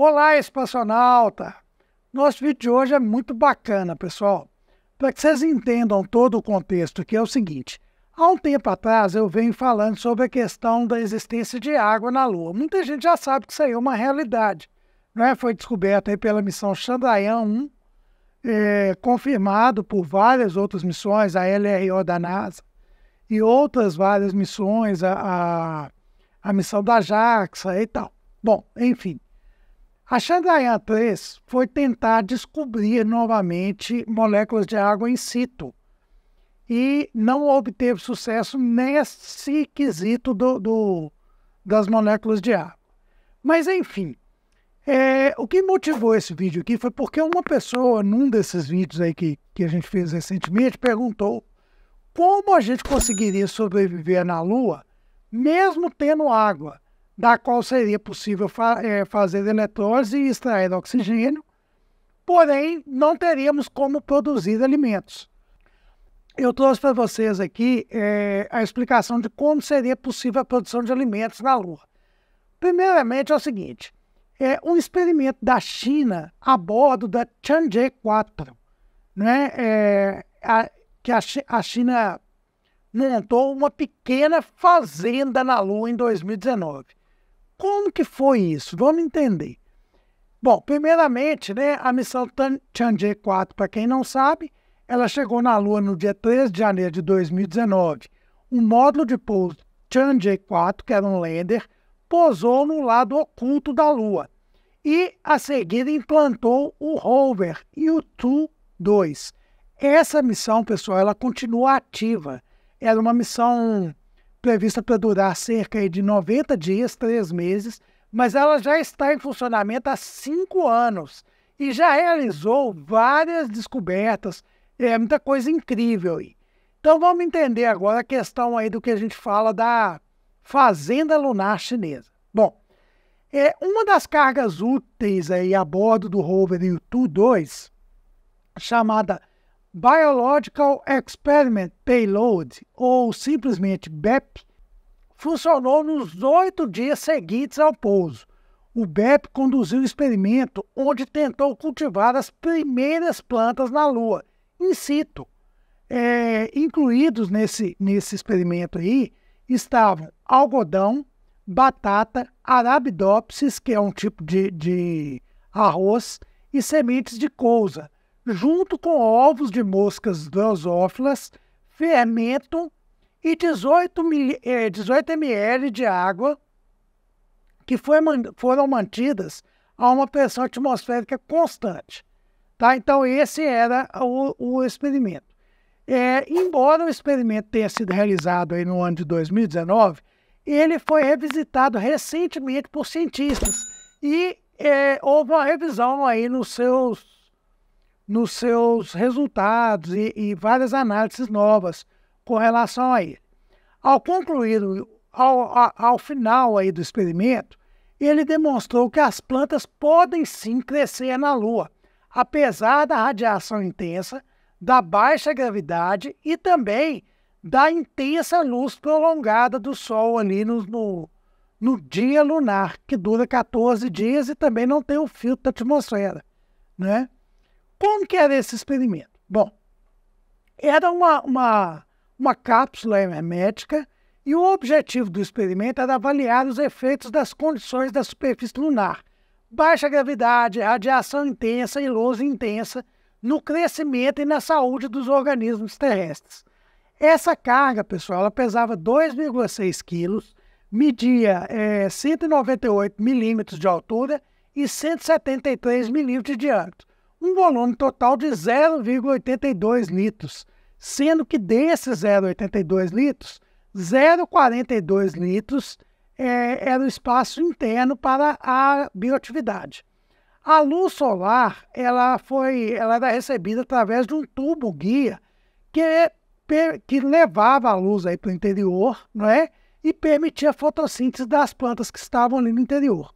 Olá, espaçonauta! Nosso vídeo de hoje é muito bacana, pessoal. Para que vocês entendam todo o contexto, que é o seguinte. Há um tempo atrás eu venho falando sobre a questão da existência de água na Lua. Muita gente já sabe que isso aí é uma realidade. Né? Foi descoberto aí pela missão Chandrayaan-1, é, confirmado por várias outras missões, a LRO da NASA e outras várias missões, a, a, a missão da JAXA e tal. Bom, enfim. A Chandrayaan 3 foi tentar descobrir novamente moléculas de água in situ e não obteve sucesso nesse quesito do, do das moléculas de água. Mas, enfim, é, o que motivou esse vídeo aqui foi porque uma pessoa, num desses vídeos aí que, que a gente fez recentemente, perguntou como a gente conseguiria sobreviver na Lua mesmo tendo água da qual seria possível fa é, fazer eletrólise e extrair oxigênio, porém não teríamos como produzir alimentos. Eu trouxe para vocês aqui é, a explicação de como seria possível a produção de alimentos na Lua. Primeiramente é o seguinte, é um experimento da China a bordo da Tianjin 4, né? É, a, que a, a China montou uma pequena fazenda na Lua em 2019. Como que foi isso? Vamos entender. Bom, primeiramente, né, a missão Chang'e 4, para quem não sabe, ela chegou na Lua no dia 3 de janeiro de 2019. Um módulo de pouso Chang'e 4, que era um lander, pousou no lado oculto da Lua e, a seguir, implantou o rover e o Tu-2. Essa missão, pessoal, ela continua ativa. Era uma missão prevista para durar cerca de 90 dias, três meses, mas ela já está em funcionamento há cinco anos e já realizou várias descobertas, é muita coisa incrível aí. Então vamos entender agora a questão aí do que a gente fala da fazenda lunar chinesa. Bom, é, uma das cargas úteis aí a bordo do rover Yutu 2, chamada Biological Experiment Payload, ou simplesmente BEP, funcionou nos oito dias seguintes ao pouso. O BEP conduziu o um experimento onde tentou cultivar as primeiras plantas na Lua, in situ. É, incluídos nesse, nesse experimento aí estavam algodão, batata, arabidopsis, que é um tipo de, de arroz, e sementes de couza, junto com ovos de moscas drosófilas, fermento e 18, 18 ml de água que foi, foram mantidas a uma pressão atmosférica constante. Tá? Então, esse era o, o experimento. É, embora o experimento tenha sido realizado aí no ano de 2019, ele foi revisitado recentemente por cientistas e é, houve uma revisão aí nos seus nos seus resultados e, e várias análises novas com relação a ele. Ao concluir, ao, ao, ao final aí do experimento, ele demonstrou que as plantas podem sim crescer na Lua, apesar da radiação intensa, da baixa gravidade e também da intensa luz prolongada do Sol ali no, no, no dia lunar, que dura 14 dias e também não tem o filtro da atmosfera. Né? Como que era esse experimento? Bom, era uma, uma, uma cápsula hermética e o objetivo do experimento era avaliar os efeitos das condições da superfície lunar, baixa gravidade, radiação intensa e luz intensa, no crescimento e na saúde dos organismos terrestres. Essa carga, pessoal, ela pesava 2,6 quilos, media é, 198 milímetros de altura e 173 milímetros de diâmetro um volume total de 0,82 litros, sendo que desses 0,82 litros, 0,42 litros é, era o espaço interno para a bioatividade. A luz solar ela foi, ela era recebida através de um tubo guia que, que levava a luz para o interior não é? e permitia a fotossíntese das plantas que estavam ali no interior.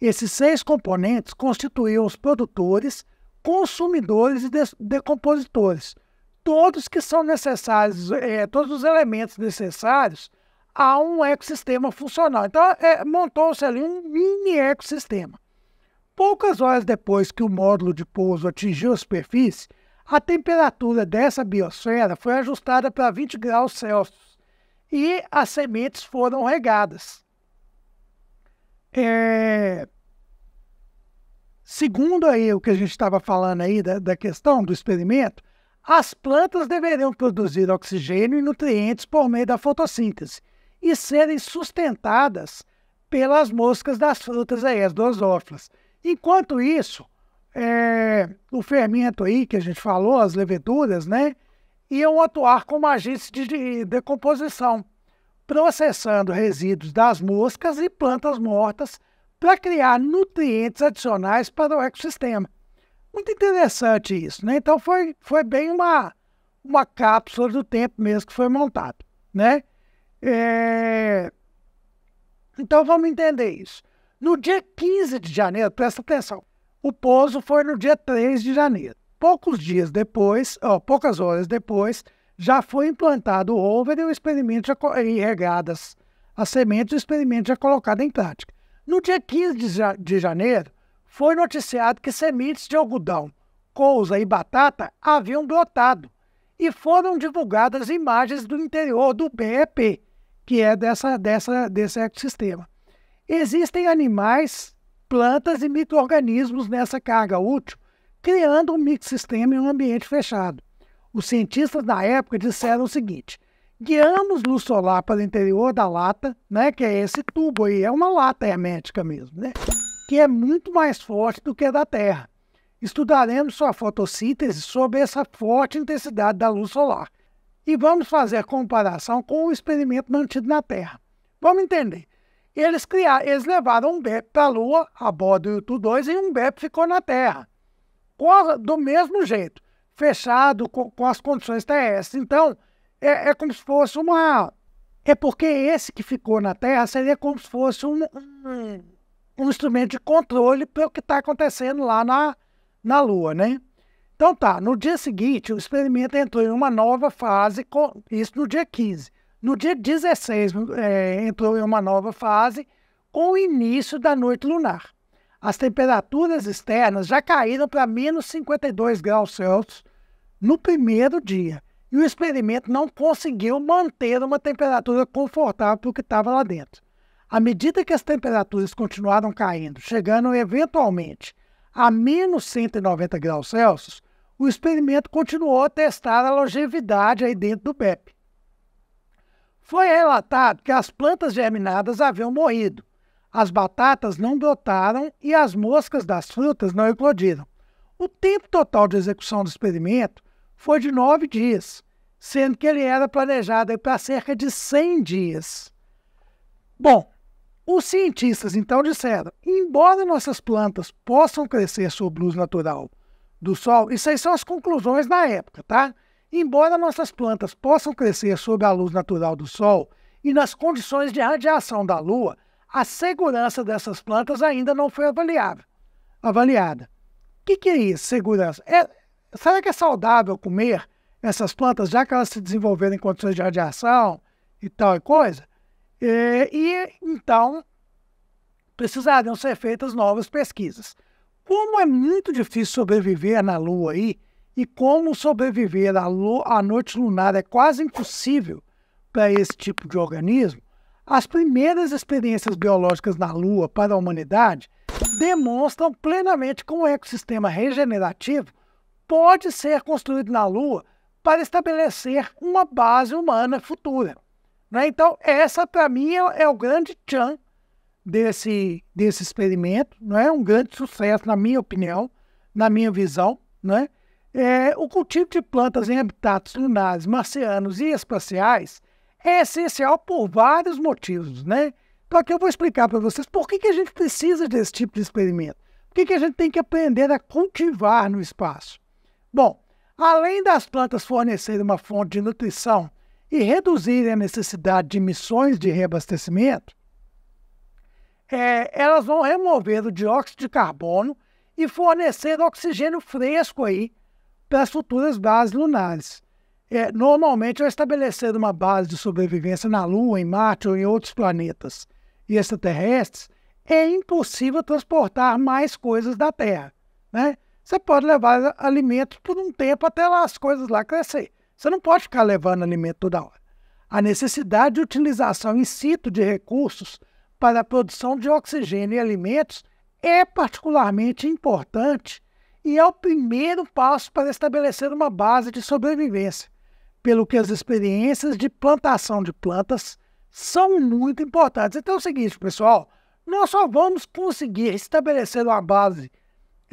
Esses seis componentes constituíam os produtores consumidores e decompositores. Todos que são necessários, é, todos os elementos necessários a um ecossistema funcional. Então, é, montou-se ali um mini ecossistema. Poucas horas depois que o módulo de pouso atingiu a superfície, a temperatura dessa biosfera foi ajustada para 20 graus Celsius e as sementes foram regadas. É, segundo aí o que a gente estava falando aí da, da questão do experimento, as plantas deveriam produzir oxigênio e nutrientes por meio da fotossíntese e serem sustentadas pelas moscas das frutas aí, as drosófilas. Enquanto isso, é, o fermento aí que a gente falou, as leveduras, né, iam atuar como agentes de decomposição, processando resíduos das moscas e plantas mortas para criar nutrientes adicionais para o ecossistema. Muito interessante isso, né? Então foi, foi bem uma, uma cápsula do tempo mesmo que foi montado, né? É... Então vamos entender isso. No dia 15 de janeiro, presta atenção, o pouso foi no dia 3 de janeiro. Poucos dias depois, ó, poucas horas depois, já foi implantado o over e o experimento já, e regadas. A experimento já colocado em prática. No dia 15 de janeiro, foi noticiado que sementes de algodão, couza e batata haviam brotado e foram divulgadas imagens do interior do BEP, que é dessa, dessa, desse ecossistema. Existem animais, plantas e micro-organismos nessa carga útil, criando um microsistema em um ambiente fechado. Os cientistas da época disseram o seguinte: guiamos luz solar para o interior da lata, né? Que é esse tubo aí, é uma lata hermética mesmo, né? Que é muito mais forte do que a da Terra. Estudaremos sua fotossíntese sob essa forte intensidade da luz solar e vamos fazer comparação com o experimento mantido na Terra. Vamos entender. Eles criaram, eles levaram um BEP para a Lua a bordo do Yutu 2 e um BEP ficou na Terra. Do mesmo jeito, fechado com, com as condições terrestres. Então, é, é como se fosse uma. É porque esse que ficou na Terra seria como se fosse um, um, instrumento de controle para o que está acontecendo lá na, na Lua, né? Então tá, no dia seguinte o experimento entrou em uma nova fase, com, isso no dia 15. No dia 16 é, entrou em uma nova fase com o início da noite lunar. As temperaturas externas já caíram para menos 52 graus Celsius no primeiro dia e o experimento não conseguiu manter uma temperatura confortável para o que estava lá dentro. À medida que as temperaturas continuaram caindo, chegando eventualmente a menos 190 graus Celsius, o experimento continuou a testar a longevidade aí dentro do PEP. Foi relatado que as plantas germinadas haviam morrido, as batatas não brotaram e as moscas das frutas não eclodiram. O tempo total de execução do experimento foi de nove dias, sendo que ele era planejado para cerca de 100 dias. Bom, os cientistas então disseram: embora nossas plantas possam crescer sob luz natural do sol, isso aí são as conclusões na época, tá? Embora nossas plantas possam crescer sob a luz natural do sol e nas condições de radiação da lua, a segurança dessas plantas ainda não foi avaliada. avaliada. O que, que é isso, segurança? É, será que é saudável comer essas plantas, já que elas se desenvolveram em condições de radiação e tal e coisa, e, é, e então precisariam ser feitas novas pesquisas. Como é muito difícil sobreviver na Lua aí, e como sobreviver à, lua, à noite lunar é quase impossível para esse tipo de organismo, as primeiras experiências biológicas na Lua para a humanidade demonstram plenamente como o ecossistema regenerativo pode ser construído na Lua para estabelecer uma base humana futura. Né? Então, essa para mim é, é, o grande tchan desse, desse experimento, não é um grande sucesso, na minha opinião, na minha visão. Né? É, o cultivo de plantas em habitats lunares, marcianos e espaciais é essencial por vários motivos. Né? Então, aqui eu vou explicar para vocês por que, que a gente precisa desse tipo de experimento. Por que, que a gente tem que aprender a cultivar no espaço? Bom, Além das plantas fornecerem uma fonte de nutrição e reduzirem a necessidade de emissões de reabastecimento, é, elas vão remover o dióxido de carbono e fornecer oxigênio fresco aí para as futuras bases lunares. É, normalmente, ao estabelecer uma base de sobrevivência na Lua, em Marte ou em outros planetas e extraterrestres, é impossível transportar mais coisas da Terra. Né? você pode levar alimentos por um tempo até lá as coisas lá crescer. Você não pode ficar levando alimento toda hora. A necessidade de utilização in situ de recursos para a produção de oxigênio e alimentos é particularmente importante e é o primeiro passo para estabelecer uma base de sobrevivência, pelo que as experiências de plantação de plantas são muito importantes. Então é o seguinte, pessoal, nós só vamos conseguir estabelecer uma base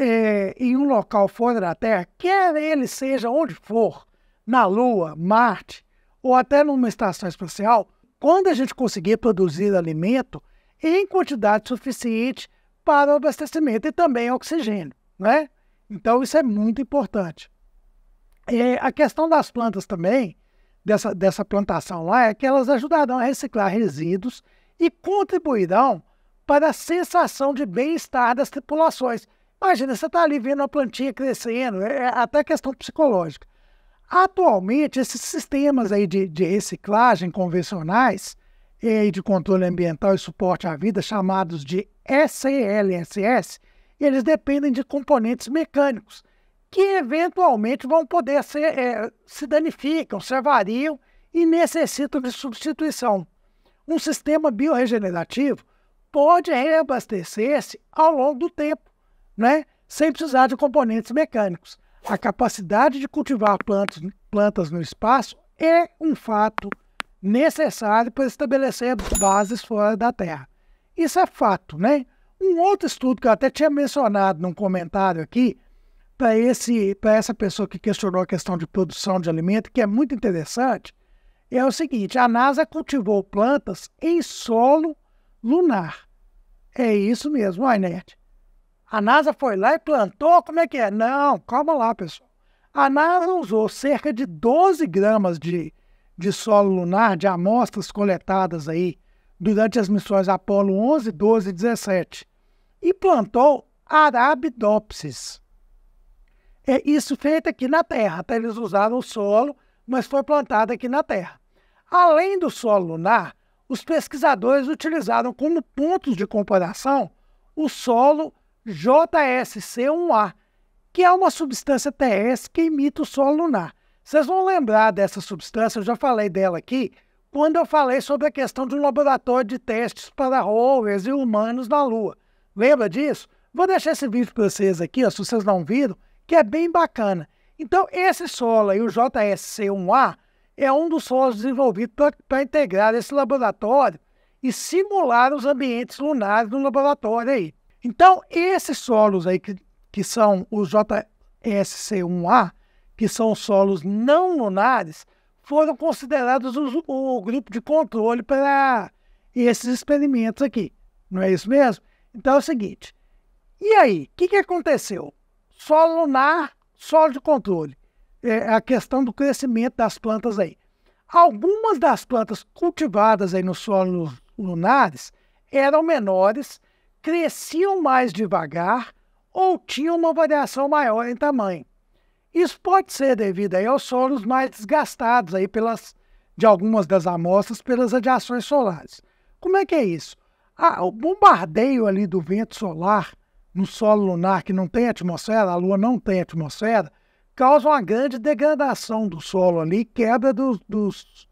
é, em um local fora da Terra, quer ele seja onde for, na Lua, Marte ou até numa estação espacial, quando a gente conseguir produzir alimento em quantidade suficiente para o abastecimento e também oxigênio, né? Então isso é muito importante. E a questão das plantas também, dessa, dessa plantação lá, é que elas ajudarão a reciclar resíduos e contribuirão para a sensação de bem-estar das tripulações. Imagina, você está ali vendo a plantinha crescendo, é, é até questão psicológica. Atualmente, esses sistemas aí de, de reciclagem convencionais e de controle ambiental e suporte à vida, chamados de SLSS, eles dependem de componentes mecânicos, que eventualmente vão poder ser, é, se danificam, se avariam e necessitam de substituição. Um sistema bioregenerativo pode reabastecer-se ao longo do tempo né? sem precisar de componentes mecânicos. A capacidade de cultivar plantas, plantas no espaço é um fato necessário para estabelecer bases fora da Terra. Isso é fato, né? Um outro estudo que eu até tinha mencionado num comentário aqui, para esse para essa pessoa que questionou a questão de produção de alimento, que é muito interessante, é o seguinte: a NASA cultivou plantas em solo lunar. É isso mesmo, Ainete. A NASA foi lá e plantou? Como é que é? Não, calma lá, pessoal. A NASA usou cerca de 12 gramas de, de solo lunar, de amostras coletadas aí durante as missões Apolo 11, 12 e 17, e plantou Arabidopsis. É isso feito aqui na Terra, até tá? Eles usaram o solo, mas foi plantado aqui na Terra. Além do solo lunar, os pesquisadores utilizaram como pontos de comparação o solo JSC1A, que é uma substância TS que imita o solo lunar. Vocês vão lembrar dessa substância, eu já falei dela aqui, quando eu falei sobre a questão de um laboratório de testes para rovers e humanos na Lua. Lembra disso? Vou deixar esse vídeo para vocês aqui, ó, se vocês não viram, que é bem bacana. Então, esse solo e o JSC1A é um dos solos desenvolvidos para integrar esse laboratório e simular os ambientes lunares no laboratório aí. Então, esses solos aí que, que são os JSC1A, que são solos não lunares, foram considerados o, o grupo de controle para esses experimentos aqui. Não é isso mesmo? Então é o seguinte. E aí, o que, que aconteceu? Solo lunar, solo de controle. É, é a questão do crescimento das plantas aí. Algumas das plantas cultivadas aí nos solos lunares eram menores cresciam mais devagar ou tinham uma variação maior em tamanho. Isso pode ser devido aí aos solos mais desgastados aí pelas, de algumas das amostras pelas radiações solares. Como é que é isso? Ah, o bombardeio ali do vento solar no solo lunar que não tem atmosfera, a Lua não tem atmosfera, causa uma grande degradação do solo ali, quebra dos, dos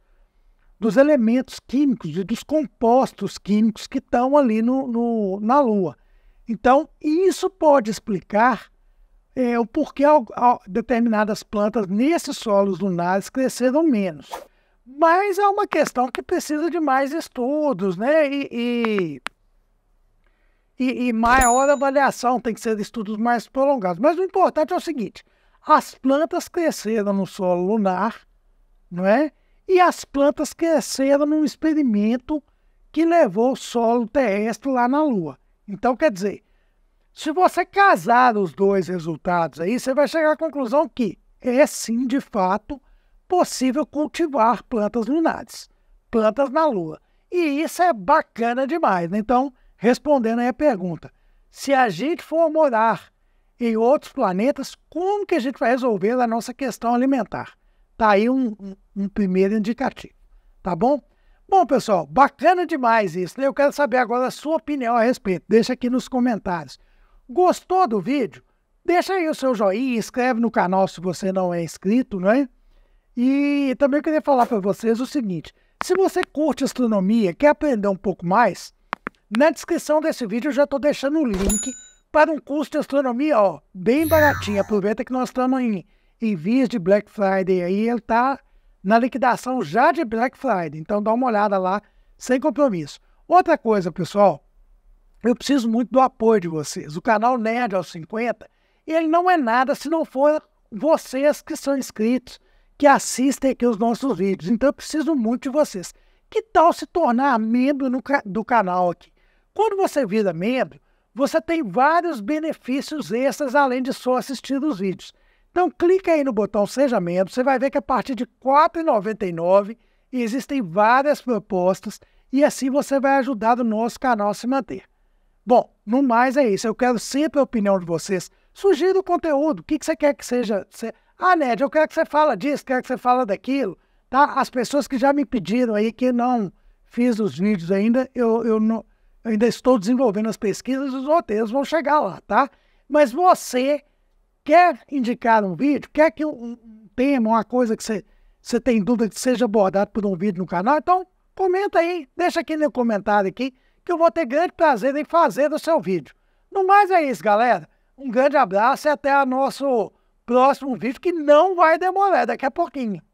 dos elementos químicos e dos compostos químicos que estão ali no, no, na Lua. Então, isso pode explicar é, o porquê ao, ao, determinadas plantas nesses solos lunares cresceram menos. Mas é uma questão que precisa de mais estudos, né? E, e, e, e maior avaliação, tem que ser estudos mais prolongados. Mas o importante é o seguinte: as plantas cresceram no solo lunar, não é? e as plantas cresceram num experimento que levou o solo terrestre lá na Lua. Então, quer dizer, se você casar os dois resultados aí, você vai chegar à conclusão que é sim, de fato, possível cultivar plantas lunares, plantas na Lua. E isso é bacana demais. Né? Então, respondendo aí a pergunta, se a gente for morar em outros planetas, como que a gente vai resolver a nossa questão alimentar? Tá aí um, um, primeiro indicativo, tá bom? Bom, pessoal, bacana demais isso. Né? Eu quero saber agora a sua opinião a respeito. Deixa aqui nos comentários. Gostou do vídeo? Deixa aí o seu joinha, inscreve no canal se você não é inscrito, né? E também queria falar para vocês o seguinte: se você curte astronomia, quer aprender um pouco mais, na descrição desse vídeo eu já estou deixando o link para um curso de astronomia, ó, bem baratinho. Aproveita que nós estamos em em vias de Black Friday aí, ele está na liquidação já de Black Friday. Então dá uma olhada lá, sem compromisso. Outra coisa, pessoal, eu preciso muito do apoio de vocês. O canal Nerd aos 50, ele não é nada se não for vocês que são inscritos, que assistem aqui os nossos vídeos. Então eu preciso muito de vocês. Que tal se tornar membro no, do canal aqui? Quando você vira membro, você tem vários benefícios extras além de só assistir os vídeos. Então clica aí no botão Seja Membro, você vai ver que a partir de R$ 4,99 existem várias propostas e assim você vai ajudar o nosso canal a se manter. Bom, no mais é isso. Eu quero sempre a opinião de vocês. Sugira o conteúdo. O que, que você quer que seja? Ah, Ned, eu quero que você fala disso, quero que você fala daquilo. Tá? As pessoas que já me pediram aí que não fiz os vídeos ainda, eu, eu, não, eu ainda estou desenvolvendo as pesquisas e os roteiros vão chegar lá, tá? Mas você quer indicar um vídeo, quer que um, tema, uma coisa que você, tem dúvida que seja abordado por um vídeo no canal, então comenta aí, deixa aqui no comentário aqui, que eu vou ter grande prazer em fazer o seu vídeo. No mais é isso, galera. Um grande abraço e até o nosso próximo vídeo, que não vai demorar, daqui a pouquinho.